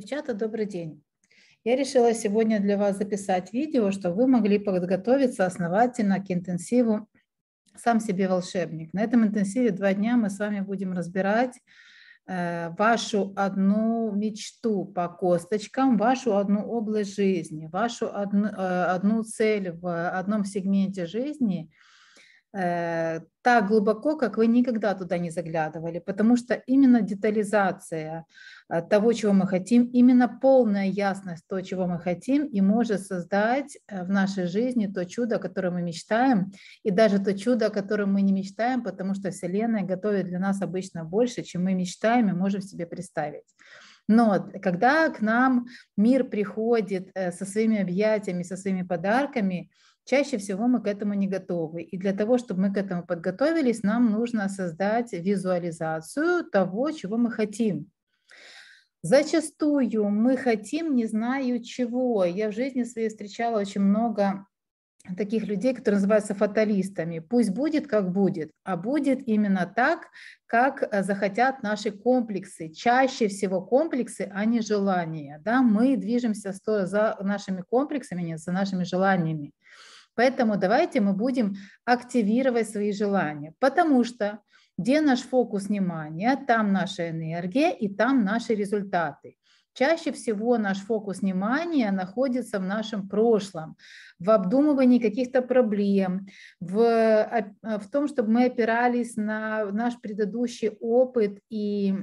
Девчата, добрый день. Я решила сегодня для вас записать видео, чтобы вы могли подготовиться основательно к интенсиву «Сам себе волшебник». На этом интенсиве два дня мы с вами будем разбирать э, вашу одну мечту по косточкам, вашу одну область жизни, вашу одну, э, одну цель в одном сегменте жизни – Э, так глубоко, как вы никогда туда не заглядывали, потому что именно детализация э, того, чего мы хотим, именно полная ясность того, чего мы хотим, и может создать э, в нашей жизни то чудо, которое мы мечтаем, и даже то чудо, о котором мы не мечтаем, потому что Вселенная готовит для нас обычно больше, чем мы мечтаем и можем себе представить. Но когда к нам мир приходит со своими объятиями, со своими подарками – Чаще всего мы к этому не готовы. И для того, чтобы мы к этому подготовились, нам нужно создать визуализацию того, чего мы хотим. Зачастую мы хотим, не знаю чего. Я в жизни своей встречала очень много таких людей, которые называются фаталистами. Пусть будет, как будет, а будет именно так, как э, захотят наши комплексы. Чаще всего комплексы, а не желания. Да? Мы движемся за нашими комплексами, нет, за нашими желаниями. Поэтому давайте мы будем активировать свои желания, потому что где наш фокус внимания, там наша энергия и там наши результаты. Чаще всего наш фокус внимания находится в нашем прошлом, в обдумывании каких-то проблем, в, э, а, в том, чтобы мы опирались на наш предыдущий опыт и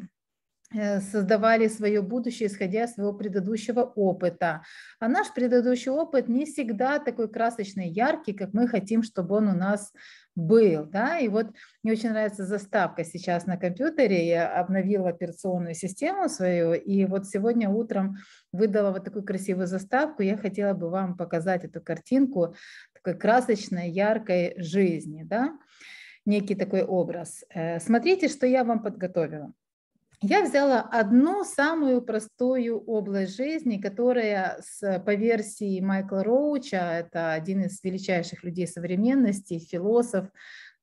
Э, создавали свое будущее, исходя из своего предыдущего опыта. А наш предыдущий опыт не всегда такой красочный, яркий, как мы хотим, чтобы он у нас был. Да? И вот мне очень нравится заставка сейчас на компьютере. Я обновила операционную систему свою, и вот сегодня утром выдала вот такую красивую заставку. Я хотела бы вам показать эту картинку такой красочной, яркой жизни. Да? Некий такой образ. Э, смотрите, что я вам подготовила я взяла одну самую простую область жизни, которая с, по версии Майкла Роуча, это один из величайших людей современности, философ,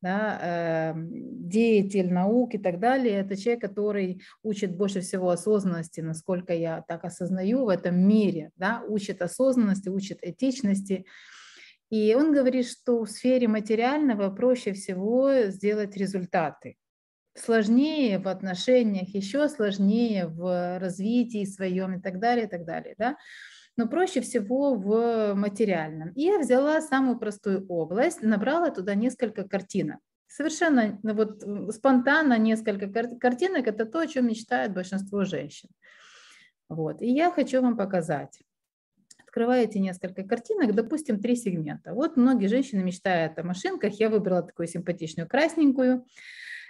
да, э, деятель наук и так далее. Это человек, который учит больше всего осознанности, насколько я так осознаю в этом мире, да, учит осознанности, учит этичности. И он говорит, что в сфере материального проще всего сделать результаты сложнее в отношениях, еще сложнее в развитии своем и так далее, и так далее, да, но проще всего в материальном. И я взяла самую простую область, набрала туда несколько картинок. Совершенно ну, вот э, спонтанно несколько картинок – это то, о чем мечтает большинство женщин. Вот. И я хочу вам показать. Открываете несколько картинок, допустим, три сегмента. Вот многие женщины мечтают о машинках. Я выбрала такую симпатичную красненькую.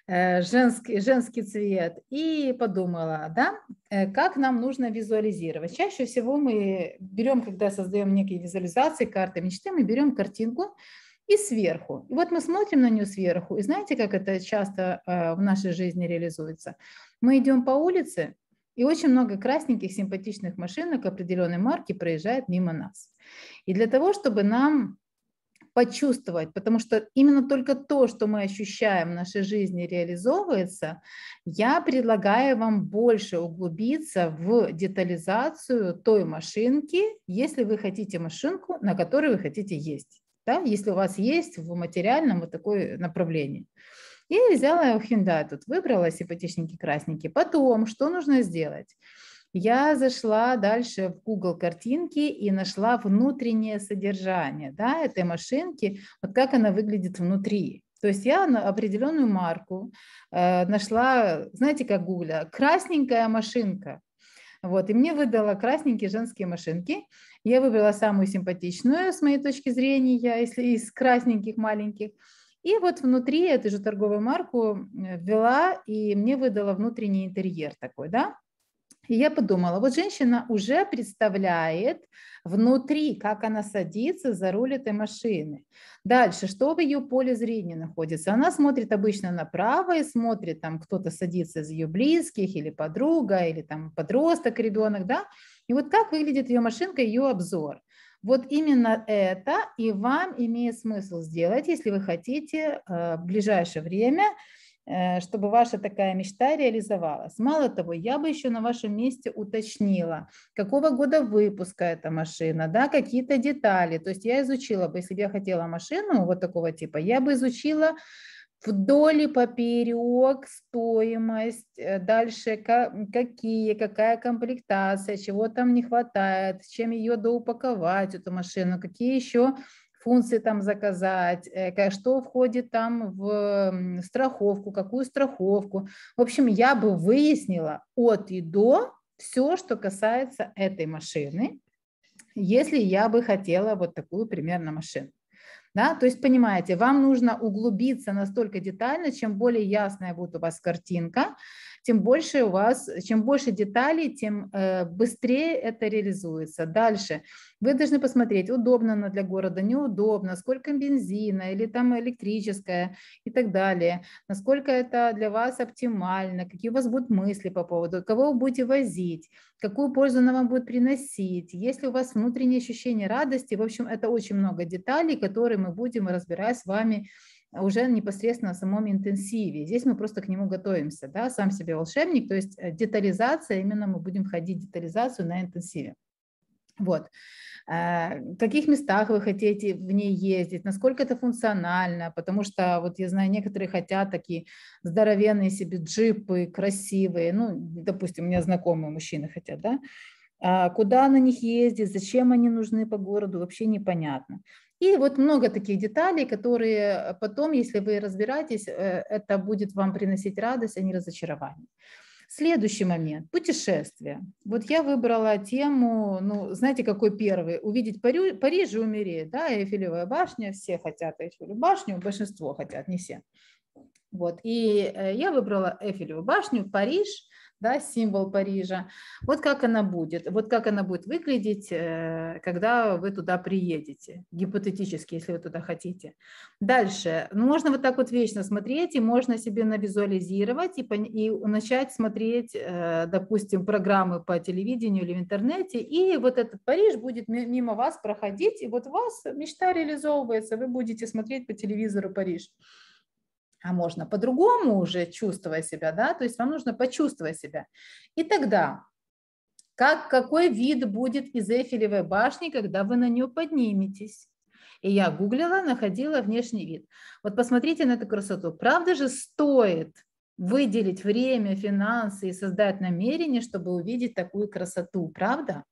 Э, женский, женский цвет, и подумала, да, э, как нам нужно визуализировать. Чаще всего мы берем, когда создаем некие визуализации, карты мечты, мы берем картинку и сверху. И вот мы смотрим на нее сверху, и знаете, как это часто э, в нашей жизни реализуется? Мы идем по улице, и очень много красненьких симпатичных машинок определенной марки проезжает мимо нас. И для того, чтобы нам почувствовать, потому что именно только то, что мы ощущаем в нашей жизни, реализовывается, я предлагаю вам больше углубиться в детализацию той машинки, если вы хотите машинку, на которой вы хотите есть, да? если у вас есть в материальном вот такое направление. И взяла Hyundai, тут выбрала симпатичненькие красненькие. Потом, что нужно сделать? я зашла дальше в Google картинки и нашла внутреннее содержание да, этой машинки, вот как она выглядит внутри. То есть я на определенную марку э, нашла, знаете, как гугля, а, красненькая машинка. Вот, и мне выдала красненькие женские машинки. Я выбрала самую симпатичную, с моей точки зрения, если из красненьких маленьких. И вот внутри эту же торговую марку э, ввела, и мне выдала внутренний интерьер такой, да. И я подумала, вот женщина уже представляет внутри, как она садится за руль этой машины. Дальше, что в ее поле зрения находится? Она смотрит обычно направо и смотрит, там кто-то садится из ее близких или подруга, или там подросток, ребенок, да? И вот как выглядит ее машинка, ее обзор. Вот именно это и вам имеет смысл сделать, если вы хотите э, в ближайшее время Э, чтобы ваша такая мечта реализовалась. Мало того, я бы еще на вашем месте уточнила, какого года выпуска эта машина, да, какие-то детали. То есть я изучила бы, если бы я хотела машину вот такого типа, я бы изучила вдоль и поперек стоимость, э, дальше какие, какая комплектация, чего там не хватает, чем ее доупаковать, эту машину, какие еще функции там заказать, э, что входит там в страховку, какую страховку. В общем, я бы выяснила от и до все, что касается этой машины, если я бы хотела вот такую примерно машину. Да? То есть, понимаете, вам нужно углубиться настолько детально, чем более ясная будет у вас картинка, тем больше у вас, чем больше деталей, тем э, быстрее это реализуется. Дальше вы должны посмотреть, удобно она для города, неудобно, сколько бензина или там электрическая и так далее, насколько это для вас оптимально, какие у вас будут мысли по поводу, кого вы будете возить, какую пользу она вам будет приносить, есть ли у вас внутренние ощущения радости, в общем, это очень много деталей, которые мы будем разбирать с вами уже непосредственно в самом интенсиве. Здесь мы просто к нему готовимся, да, сам себе волшебник, то есть э, детализация, именно мы будем входить в детализацию на интенсиве. Вот. А, в каких местах вы хотите в ней ездить, насколько это функционально, потому что вот я знаю, некоторые хотят такие здоровенные себе джипы, красивые, ну, допустим, у меня знакомые мужчины хотят, да, а куда на них ездить, зачем они нужны по городу, вообще непонятно. И вот много таких деталей, которые потом, если вы разбираетесь, э, это будет вам приносить радость, а не разочарование. Следующий момент – путешествия. Вот я выбрала тему, ну, знаете, какой первый? Увидеть Парю, Париж и умереть, да, Эйфелевая башня, все хотят Эйфелевую башню, большинство хотят, не все. Вот, и э, я выбрала Эйфелеву башню, Париж – да, символ Парижа. Вот как она будет, вот как она будет выглядеть, э, когда вы туда приедете, гипотетически, если вы туда хотите. Дальше, ну, можно вот так вот вечно смотреть, и можно себе навизуализировать, и, и начать смотреть, э, допустим, программы по телевидению или в интернете, и вот этот Париж будет мимо вас проходить, и вот у вас мечта реализовывается, вы будете смотреть по телевизору Париж а можно по-другому уже чувствовать себя, да, то есть вам нужно почувствовать себя. И тогда как, какой вид будет из Эйфелевой башни, когда вы на нее подниметесь? И я гуглила, находила внешний вид. Вот посмотрите на эту красоту. Правда же стоит выделить время, финансы и создать намерение, чтобы увидеть такую красоту, правда?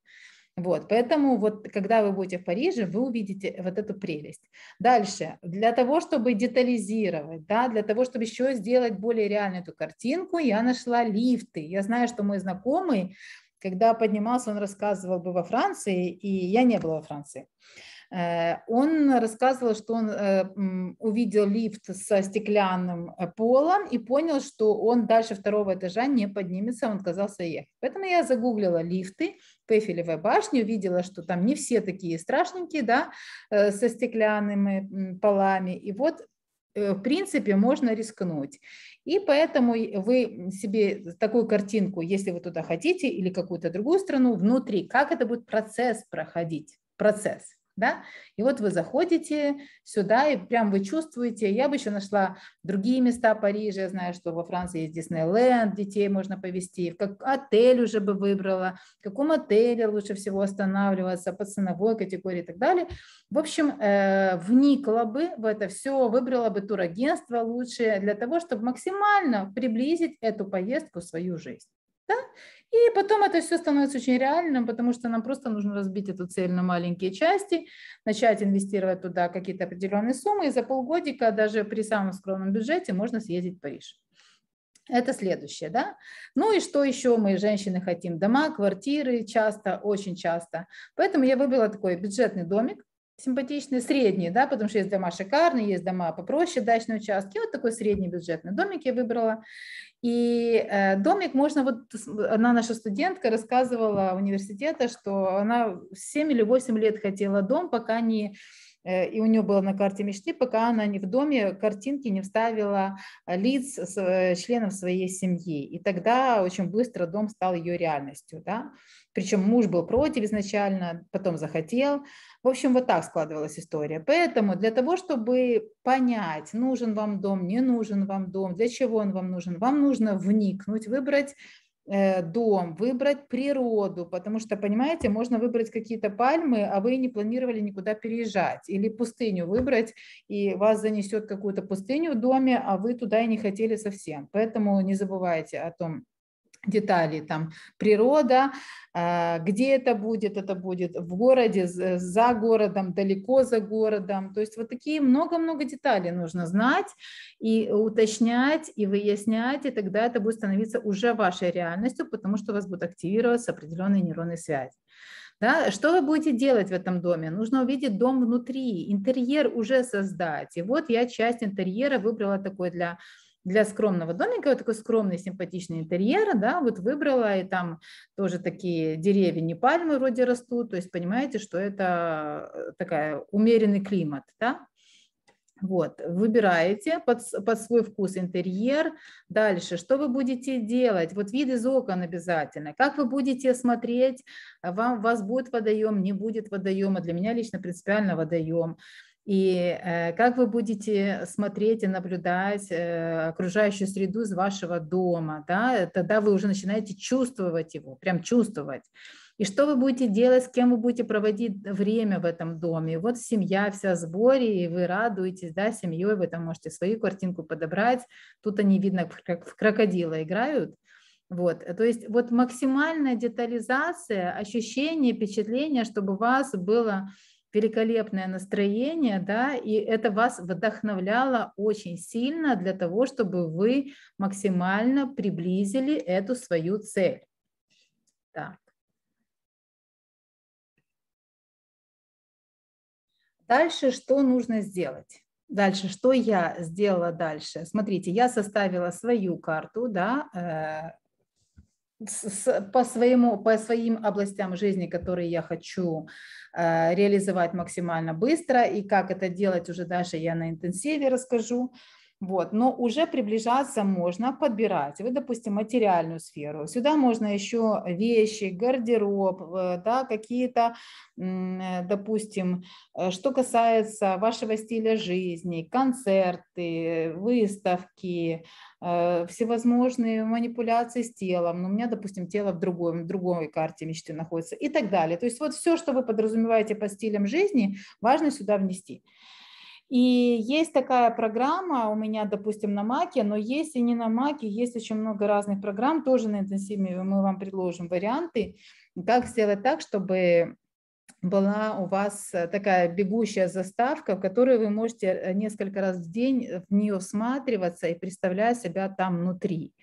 Вот, поэтому вот когда вы будете в Париже, вы увидите вот эту прелесть. Дальше, для того, чтобы детализировать, да, для того, чтобы еще сделать более реальную эту картинку, я нашла лифты. Я знаю, что мой знакомый, когда поднимался, он рассказывал бы во Франции, и я не была во Франции. Э, он рассказывал, что он э, увидел лифт со стеклянным э, полом и понял, что он дальше второго этажа не поднимется, он отказался ехать. Поэтому я загуглила лифты в Эйфелевой башне, увидела, что там не все такие страшненькие, да, э, со стеклянными полами. И вот э, в принципе, можно рискнуть. И поэтому вы себе такую картинку, если вы туда хотите, или какую-то другую страну, внутри, как это будет процесс проходить, процесс – да, и вот вы заходите сюда, и прям вы чувствуете, я бы еще нашла другие места Парижа, я знаю, что во Франции есть Диснейленд, детей можно повезти, в как отель уже бы выбрала, в каком отеле лучше всего останавливаться, по ценовой категории и так далее. В общем, э, вникла бы в это все, выбрала бы турагентство лучшее для того, чтобы максимально приблизить эту поездку в свою жизнь. Да? И потом это все становится очень реальным, потому что нам просто нужно разбить эту цель на маленькие части, начать инвестировать туда какие-то определенные суммы, и за полгодика даже при самом скромном бюджете можно съездить в Париж. Это следующее, да. Ну и что еще мы, женщины, хотим? Дома, квартиры, часто, очень часто. Поэтому я выбрала такой бюджетный домик, симпатичный, средний, да, потому что есть дома шикарные, есть дома попроще, дачные участки, вот такой средний бюджетный домик я выбрала. И э, домик можно, вот одна наша студентка рассказывала университета, что она 7 или 8 лет хотела дом, пока не Э, и у нее было на карте мечты, пока она не в доме картинки не вставила э, лиц э, членов своей семьи. И тогда очень быстро дом стал ее реальностью. Да? Причем муж был против изначально, потом захотел. В общем, вот так складывалась история. Поэтому для того, чтобы понять, нужен вам дом, не нужен вам дом, для чего он вам нужен, вам нужно вникнуть, выбрать Э, дом, выбрать природу, потому что, понимаете, можно выбрать какие-то пальмы, а вы не планировали никуда переезжать, или пустыню выбрать, и вас занесет какую-то пустыню в доме, а вы туда и не хотели совсем. Поэтому не забывайте о том, детали, там природа, а, где это будет, это будет в городе, за городом, далеко за городом. То есть вот такие много-много деталей нужно знать и уточнять, и выяснять, и тогда это будет становиться уже вашей реальностью, потому что у вас будет активироваться определенные нейронные связи. Да? Что вы будете делать в этом доме? Нужно увидеть дом внутри, интерьер уже создать. И вот я часть интерьера выбрала такой для для скромного домика, вот такой скромный, симпатичный интерьер, да, вот выбрала, и там тоже такие деревья, не пальмы вроде растут, то есть понимаете, что это э, такая умеренный климат, да, вот, выбираете под, под свой вкус интерьер. Дальше, что вы будете делать? Вот вид из окон обязательно. Как вы будете смотреть? Вам, вас будет водоем, не будет водоема. Для меня лично принципиально водоем и э, как вы будете смотреть и наблюдать э, окружающую среду из вашего дома, да, тогда вы уже начинаете чувствовать его, прям чувствовать. И что вы будете делать, с кем вы будете проводить время в этом доме. Вот семья вся в сборе, и вы радуетесь, да, семьей, вы там можете свою картинку подобрать. Тут они, видно, как в крокодила играют. Вот, то есть вот максимальная детализация, ощущение, впечатление, чтобы у вас было великолепное настроение, да, и это вас вдохновляло очень сильно для того, чтобы вы максимально приблизили эту свою цель. Так. Дальше что нужно сделать? Дальше, что я сделала дальше? Смотрите, я составила свою карту, да, э, с, по, своему, по своим областям жизни, которые я хочу э, реализовать максимально быстро, и как это делать уже дальше я на интенсиве расскажу. Вот, но уже приближаться можно, подбирать. Вы, допустим, материальную сферу. Сюда можно еще вещи, гардероб, э, да, какие-то, э, допустим, э, что касается вашего стиля жизни, концерты, выставки, всевозможные манипуляции с телом. Но ну, у меня, допустим, тело в другой, в другой карте мечты находится и так далее. То есть вот все, что вы подразумеваете по стилям жизни, важно сюда внести. И есть такая программа у меня, допустим, на Маке, но есть и не на Маке, есть очень много разных программ, тоже на интенсиве мы вам предложим варианты, как сделать так, чтобы была у вас такая бегущая заставка, в которой вы можете э, несколько раз в день в нее всматриваться и представлять себя там внутри.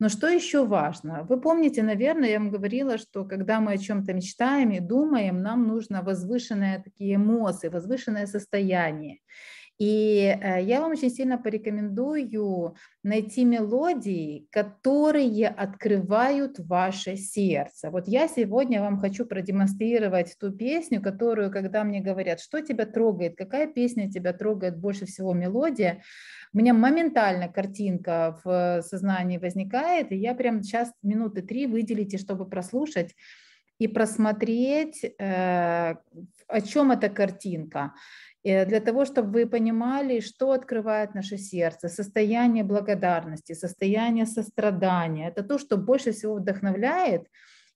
Но что еще важно? Вы помните, наверное, я вам говорила, что когда мы о чем-то мечтаем и думаем, нам нужно возвышенные такие эмоции, возвышенное состояние. И э, я вам очень сильно порекомендую найти мелодии, которые открывают ваше сердце. Вот я сегодня вам хочу продемонстрировать ту песню, которую, когда мне говорят, что тебя трогает, какая песня тебя трогает больше всего мелодия, у меня моментально картинка в сознании возникает, и я прям сейчас минуты три выделите, чтобы прослушать и просмотреть э, о чем эта картинка. Э, для того, чтобы вы понимали, что открывает наше сердце, состояние благодарности, состояние сострадания. Это то, что больше всего вдохновляет.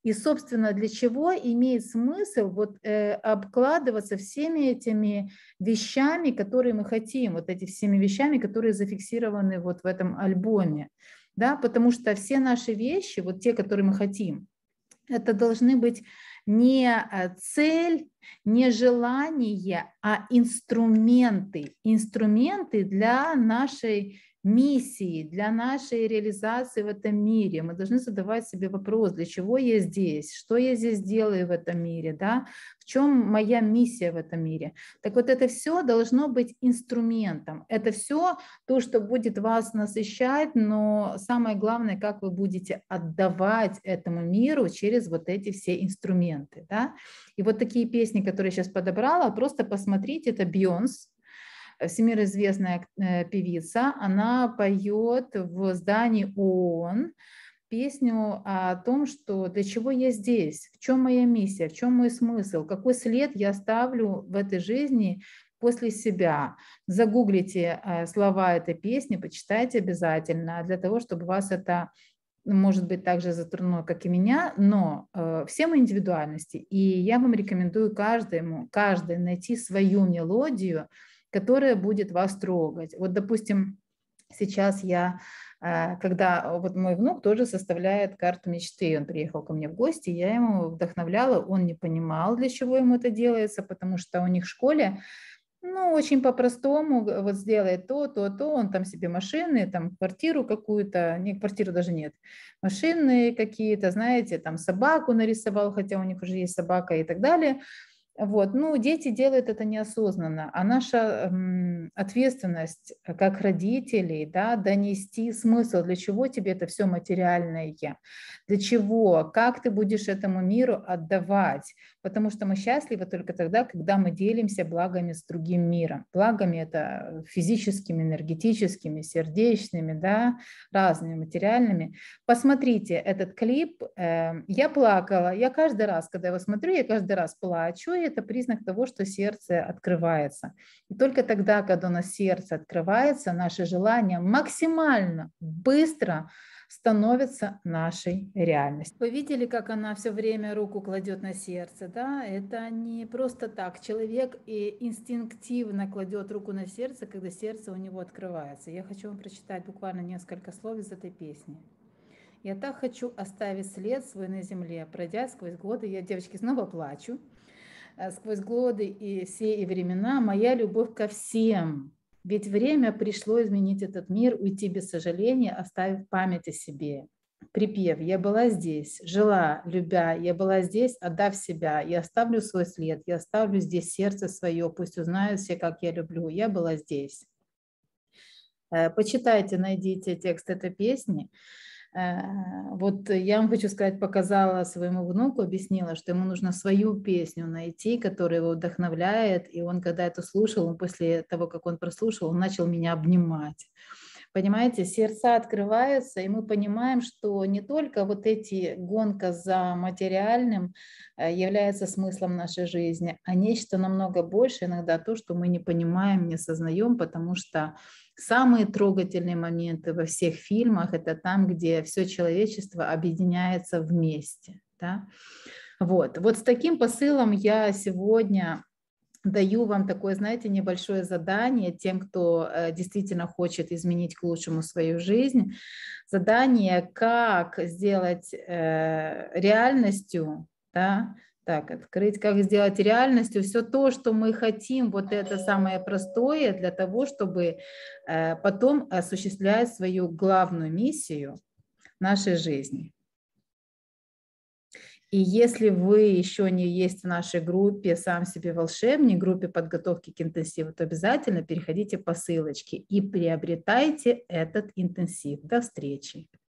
И, собственно, для чего имеет смысл вот, э, обкладываться всеми этими вещами, которые мы хотим, вот эти всеми вещами, которые зафиксированы вот в этом альбоме. Да? Потому что все наши вещи, вот те, которые мы хотим, это должны быть не э, цель, не желание, а инструменты, инструменты для нашей миссии, для нашей реализации в этом мире. Мы должны задавать себе вопрос, для чего я здесь, что я здесь делаю в этом мире, да, в чем моя миссия в этом мире. Так вот это все должно быть инструментом, это все то, что будет вас насыщать, но самое главное, как вы будете отдавать этому миру через вот эти все инструменты, да. И вот такие песни, которые я сейчас подобрала, просто посмотрите, это Бьонс, Э, всемирно известная э, певица, она поет в здании ООН песню о том, что для чего я здесь, в чем моя миссия, в чем мой смысл, какой след я ставлю в этой жизни после себя. Загуглите э, слова этой песни, почитайте обязательно, для того, чтобы вас это ну, может быть также затронуло, как и меня, но э, все мы индивидуальности, и я вам рекомендую каждому, каждой найти свою мелодию, которая будет вас трогать. Вот, допустим, сейчас я э, когда э, вот мой внук тоже составляет карту мечты, он приехал ко мне в гости, я ему вдохновляла, он не понимал, для чего ему это делается, потому что у них в школе ну, очень по-простому, вот сделает то, то, то, он там себе машины, там квартиру какую-то, не, квартиру даже нет, машины какие-то, знаете, там собаку нарисовал, хотя у них уже есть собака и так далее. Вот. Ну, дети делают это неосознанно, а наша м, ответственность э, как родителей да, донести смысл, для чего тебе это все материальное, для чего, как ты будешь этому миру отдавать, потому что мы счастливы только тогда, когда мы делимся благами с другим миром. Благами это физическими, энергетическими, сердечными, да, разными, материальными. Посмотрите этот клип. Э, я плакала. Я каждый раз, когда его смотрю, я каждый раз плачу, это признак того, что сердце открывается. И только тогда, когда у нас сердце открывается, наши желания максимально быстро становятся нашей реальностью. Вы видели, как она все время руку кладет на сердце, да? Это не просто так. Человек и э, инстинктивно кладет руку на сердце, когда сердце у него открывается. Я хочу вам прочитать буквально несколько слов из этой песни. Я так хочу оставить след свой на земле, пройдя сквозь годы. Я, девочки, снова плачу. Э, сквозь годы и все и времена моя любовь ко всем. Ведь время пришло изменить этот мир, уйти без сожаления, оставив память о себе. Припев «Я была здесь, жила, любя, я была здесь, отдав себя, я оставлю свой след, я оставлю здесь сердце свое, пусть узнают все, как я люблю, я была здесь». Э, почитайте, найдите текст этой песни. А, вот я вам хочу сказать, показала своему внуку, объяснила, что ему нужно свою песню найти, которая его вдохновляет. И он, когда это слушал, он после того, как он прослушал, он начал меня обнимать. Понимаете, сердца открываются, и мы понимаем, что не только вот эти гонка за материальным а, является смыслом нашей жизни, а нечто намного больше иногда то, что мы не понимаем, не сознаем, потому что Самые трогательные моменты во всех фильмах – это там, где все человечество объединяется вместе. Да? Вот. вот с таким посылом я сегодня даю вам такое, знаете, небольшое задание тем, кто э, действительно хочет изменить к лучшему свою жизнь. Задание, как сделать э, реальностью да, так, открыть, как сделать реальностью все то, что мы хотим, вот это самое простое для того, чтобы э, потом осуществлять свою главную миссию нашей жизни. И если вы еще не есть в нашей группе «Сам себе волшебник», группе подготовки к интенсиву, то обязательно переходите по ссылочке и приобретайте этот интенсив. До встречи!